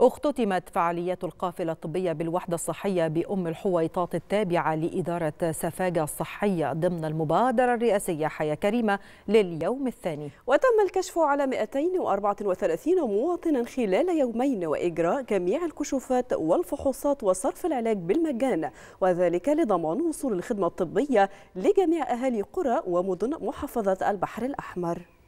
اختتمت فعاليات القافلة الطبية بالوحدة الصحية بأم الحويطات التابعة لإدارة سفاجة الصحية ضمن المبادرة الرئاسية حياة كريمة لليوم الثاني وتم الكشف على 234 مواطنا خلال يومين وإجراء جميع الكشوفات والفحوصات وصرف العلاج بالمجان وذلك لضمان وصول الخدمة الطبية لجميع أهالي قرى ومدن محافظة البحر الأحمر